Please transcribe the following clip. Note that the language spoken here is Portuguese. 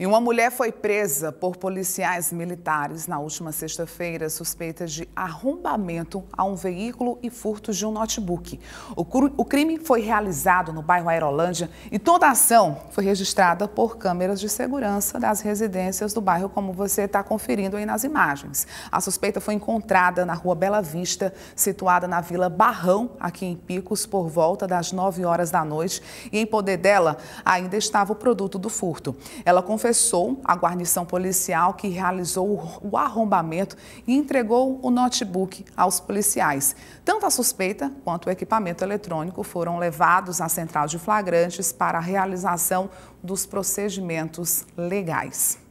E uma mulher foi presa por policiais militares na última sexta-feira, suspeita de arrombamento a um veículo e furto de um notebook. O, o, crime foi realizado no bairro Aerolândia e toda a ação foi registrada por câmeras de segurança das residências do bairro, como você está conferindo aí nas imagens. A suspeita foi encontrada na rua Bela Vista, situada na Vila Barrão, aqui em Picos, por volta das 9 horas da noite. E em poder dela ainda estava o produto do furto. Ela confessou processou a guarnição policial que realizou o arrombamento e entregou o notebook aos policiais. Tanto a suspeita quanto o equipamento eletrônico foram levados à central de flagrantes para a realização dos procedimentos legais.